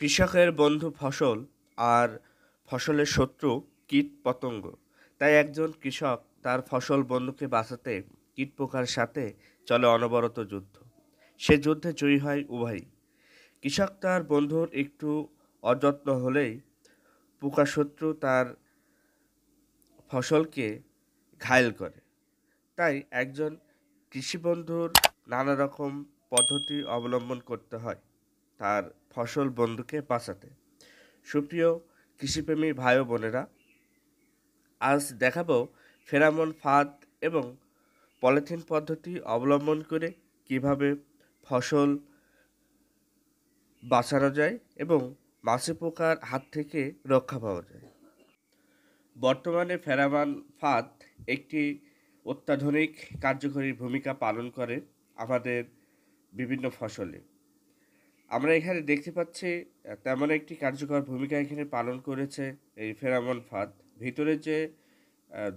কৃষকের বন্ধু ফসল আর ফসলের শত্রু কীট পতঙ্গ তাই একজন কৃষক তার ফসল বন্ধুকে বাঁচাতে কীট পোকার সাথে চলে অনবরত যুদ্ধ সে যুদ্ধে জয়ী হয় উভয়ই কৃষক তার বন্ধুর একটু অযত্ন হলেই পোকা শত্রু তার ফসলকে ঘায়ল করে তাই একজন কৃষিবন্ধুর নানা রকম পদ্ধতি অবলম্বন করতে হয় তার ফসল বন্ধুকে বাঁচাতে সুপ্রিয় কৃষিপ্রেমী ভাই ও বোনেরা আজ দেখাবো ফেরামন ফাঁদ এবং পলিথিন পদ্ধতি অবলম্বন করে কিভাবে ফসল বাঁচানো যায় এবং মাছে পোকার হাত থেকে রক্ষা পাওয়া যায় বর্তমানে ফেরামান ফাঁদ একটি অত্যাধুনিক কার্যকরী ভূমিকা পালন করে আমাদের বিভিন্ন ফসলে আমরা এখানে দেখতে পাচ্ছি তেমন একটি কার্যকর ভূমিকা এখানে পালন করেছে এই ফেরামন ফাঁদ ভিতরে যে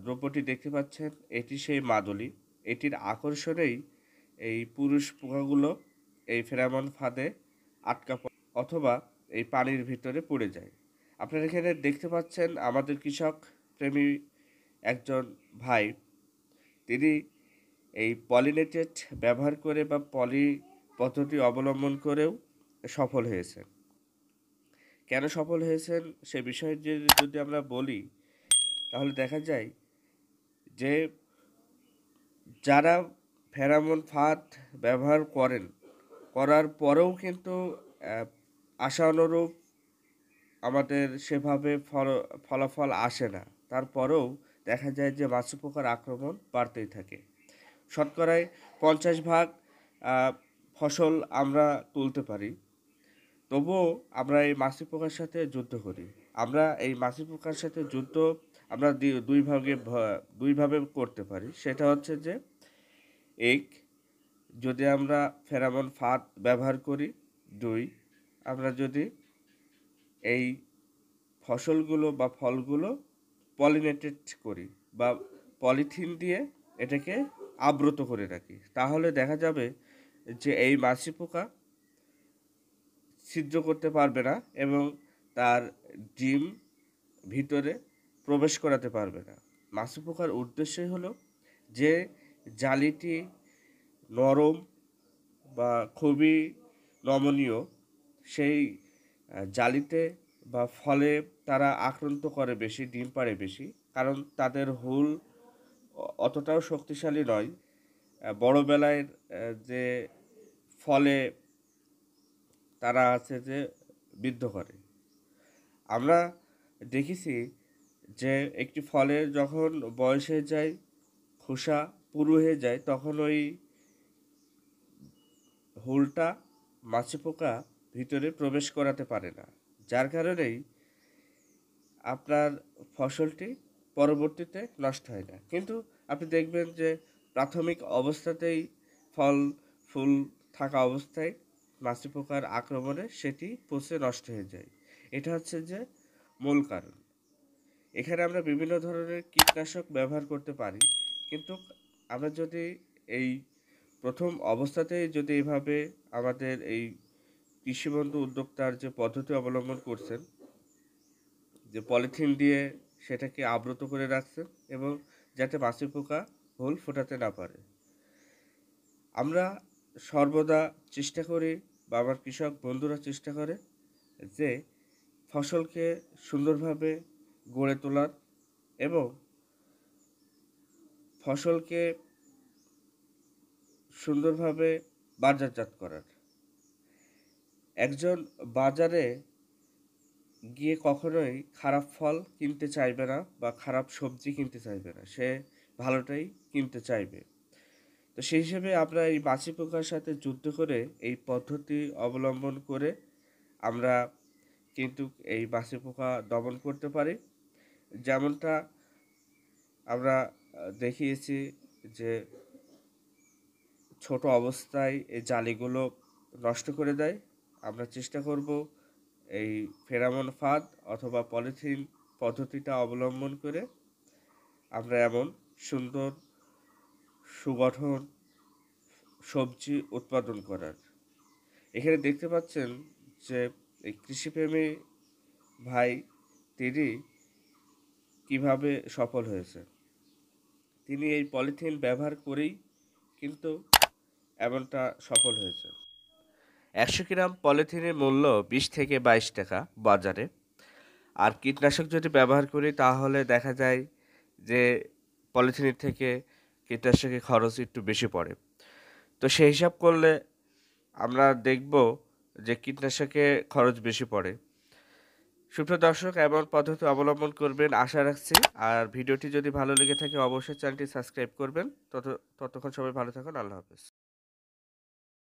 দ্রব্যটি দেখতে পাচ্ছেন এটি সেই মাদলি এটির আকর্ষণেই এই পুরুষ পোকাগুলো এই ফেরামন ফাঁদে আটকা পড়ে অথবা এই পানির ভিতরে পড়ে যায় আপনারা এখানে দেখতে পাচ্ছেন আমাদের কৃষক প্রেমী একজন ভাই তিনি এই পলিনেটেড ব্যবহার করে বা পলি পদ্ধতি অবলম্বন করেও সফল হয়েছেন কেন সফল হয়েছেন সে বিষয়ে যে যদি আমরা বলি তাহলে দেখা যায় যে যারা ফেরামন ফাঁদ ব্যবহার করেন করার পরেও কিন্তু আশানুরূপ আমাদের সেভাবে ফল ফলাফল আসে না তারপরেও দেখা যায় যে মাছ পোকার আক্রমণ বাড়তেই থাকে শতকরায় পঞ্চাশ ভাগ ফসল আমরা তুলতে পারি তবুও আমরা এই মাসি পোকার সাথে যুদ্ধ করি আমরা এই মাসি পোকার সাথে যুদ্ধ আমরা দুই ভাগে দুইভাবে করতে পারি সেটা হচ্ছে যে এক যদি আমরা ফেরামন ফাঁদ ব্যবহার করি দুই আমরা যদি এই ফসলগুলো বা ফলগুলো পলিনেটেড করি বা পলিথিন দিয়ে এটাকে আবৃত করে রাখি তাহলে দেখা যাবে যে এই মাসি পোকা ছিদ্র করতে পারবে না এবং তার ডিম ভিতরে প্রবেশ করাতে পারবে না মাছি পোকার উদ্দেশ্যই হলো যে জালিটি নরম বা খুবই নমনীয় সেই জালিতে বা ফলে তারা আক্রান্ত করে বেশি ডিম পাড়ে বেশি কারণ তাদের হুল অতটাও শক্তিশালী নয় বড়োবেলায় যে ফলে তারা আছে যে বৃদ্ধ করে আমরা দেখেছি যে একটি ফলের যখন বয়স হয়ে যায় খোসা পুরু হয়ে যায় তখন ওই হুলটা মাছি পোকা ভিতরে প্রবেশ করাতে পারে না যার কারণেই আপনার ফসলটি পরবর্তীতে নষ্ট হয় না কিন্তু আপনি দেখবেন যে প্রাথমিক অবস্থাতেই ফল ফুল থাকা অবস্থায় মাছি পোকার আক্রমণে সেটি পচে নষ্ট হয়ে যায় এটা হচ্ছে যে মূল কারণ এখানে আমরা বিভিন্ন ধরনের কীটনাশক ব্যবহার করতে পারি কিন্তু আমরা যদি এই প্রথম অবস্থাতেই যদি এভাবে আমাদের এই কৃষিবন্ধু উদ্যোক্তার যে পদ্ধতি অবলম্বন করছেন যে পলিথিন দিয়ে সেটাকে আবৃত করে রাখছেন এবং যাতে মাছি পোকা হোল ফোটাতে না পারে আমরা সর্বদা চেষ্টা করি বা আমার কৃষক বন্ধুরা চেষ্টা করে যে ফসলকে সুন্দরভাবে গড়ে তোলার এবং ফসলকে সুন্দরভাবে বাজারজাত করার একজন বাজারে গিয়ে কখনোই খারাপ ফল কিনতে চাইবে না বা খারাপ সবজি কিনতে চাইবে না সে ভালোটাই কিনতে চাইবে তো সেই হিসেবে আমরা এই মাছি পোকার সাথে যুদ্ধ করে এই পদ্ধতি অবলম্বন করে আমরা কিন্তু এই মাছি পোকা দমন করতে পারি যেমনটা আমরা দেখিয়েছি যে ছোট অবস্থায় এই জালিগুলো নষ্ট করে দেয় আমরা চেষ্টা করব এই ফেরামন ফাঁদ অথবা পলিথিন পদ্ধতিটা অবলম্বন করে আমরা এমন সুন্দর সুগঠন সবজি উৎপাদন করার এখানে দেখতে পাচ্ছেন যে এই কৃষিপ্রেমী ভাই তিনি কিভাবে সফল হয়েছে তিনি এই পলিথিন ব্যবহার করেই কিন্তু এমনটা সফল হয়েছে একশো গ্রাম পলিথিনের মূল্য বিশ থেকে বাইশ টাকা বাজারে আর কীটনাশক যদি ব্যবহার করি তাহলে দেখা যায় যে পলিথিনের থেকে কীটনাশকের খরচ একটু বেশি পড়ে তো সেই হিসাব করলে আমরা দেখব যে কীটনাশকে খরচ বেশি পড়ে সুপ্রিয় দর্শক এমন পদ্ধতি অবলম্বন করবেন আশা রাখছি আর ভিডিওটি যদি ভালো লেগে থাকে অবশ্যই চ্যানেলটি সাবস্ক্রাইব করবেন তত ততক্ষণ সবাই ভালো থাকুন আল্লাহ হাফেজ